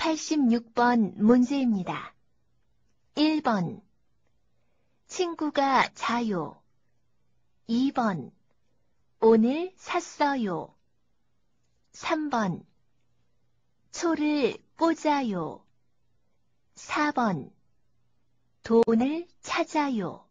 86번 문제입니다. 1번 친구가 자요. 2번 오늘 샀어요. 3번 초를 꽂아요. 4번 돈을 찾아요.